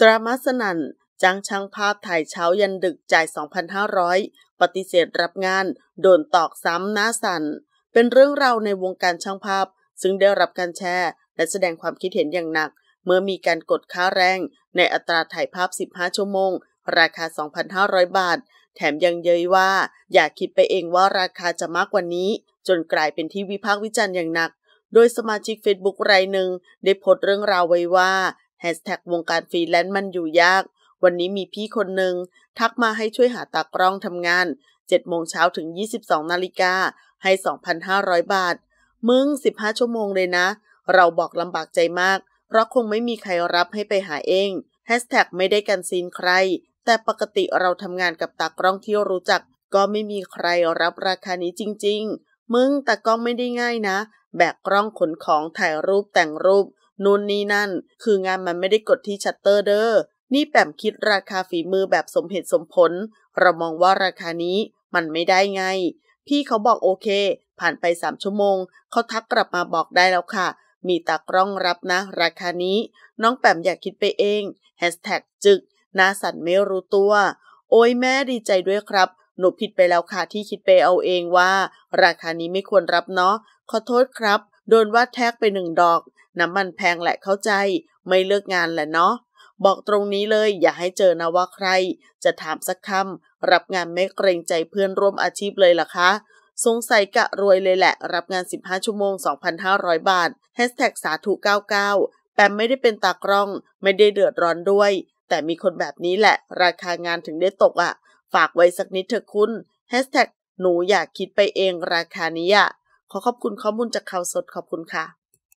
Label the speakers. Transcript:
Speaker 1: ดรามาสนันจ้างช่างภาพถ่ายเช้ายันดึกจ่าย 2,500 ปฏิเสธรับงาน โดนตอกซ้ำหน้าสัน่นเป็นเรื่องราวในวงการช่างภาพ ซึ่งได้รับการแชร์และแสดงความคิดเห็นอย่างหนัก เมื่อมีการกดค่าแรงในอัตราถ่ายภาพ 15 ชั่วโมง ราคา 2,500 บาท แถมยังเย้ยว่า อย่าคิดไปเองว่าราคาจะมากกว่านี้ จนกลายเป็นที่วิพากษ์วิจารณ์อย่างหนัก โดยสมาชิกเฟซบุ๊กรายหนึ่งได้โพสต์เรื่องราวไว้ว่าแฮชแท็กวงการฟรีแลนซ์มันอยู่ยาก วันนี้มีพี่คนหนึ่ง ทักมาให้ช่วยหาตากล้องทำงาน 7 โมงเช้าถึง 22 นาฬิกา ให้ 2,500 บาท มึง 15 ชั่วโมงเลยนะ เราบอกลำบากใจมาก เพราะคงไม่มีใครรับให้ไปหาเองแฮชแท็กไม่ได้กันซีนใคร แต่ปกติเราทำงานกับตากล้องที่รู้จักก็ไม่มีใครรับราคานี้จริงๆ มึงตากล้องไม่ได้ง่ายนะ แบกกล้องขนของถ่ายรูปแต่งรูปนู่นนี่นั่น คืองานมันไม่ได้กดที่ชัตเตอร์เด้อ นี่แปมคิดราคาฝีมือแบบสมเหตุสมผล เรามองว่าราคานี้มันไม่ได้ไง พี่เขาบอกโอเค ผ่านไปสามชั่วโมง เขาทักกลับมาบอกได้แล้วค่ะ มีตากล้องรับนะ ราคานี้ น้องแปมอยากคิดไปเองแฮชแท็กจึก นาสันไม่รู้ตัว โอ้ยแม่ดีใจด้วยครับ หนูผิดไปแล้วค่ะที่คิดไปเอาเองว่า ราคานี้ไม่ควรรับเนาะ ขอโทษครับ โดนว่าแท็กไปหนึ่งดอกน้ำมันแพงแหละเข้าใจ ไม่เลิกงานแหละเนาะบอกตรงนี้เลยอย่าให้เจอนะว่าใครจะถามสักคำรับงานไม่เกรงใจเพื่อนร่วมอาชีพเลยล่ะคะสงสัยกะรวยเลยแหละ รับงาน 15 ชั่วโมง 2,500 บาทแฮชแท็กสาธุ 99 แปมไม่ได้เป็นตากล้อง ไม่ได้เดือดร้อนด้วย แต่มีคนแบบนี้แหละ ราคางานถึงได้ตกอะ่ะ ฝากไว้สักนิดเถอะคุณแฮชแท็กหนูอยากคิดไปเองราคานี้อะ่ะขอขอบคุณข้อมูลจากข่าวสดขอบคุณค่ะ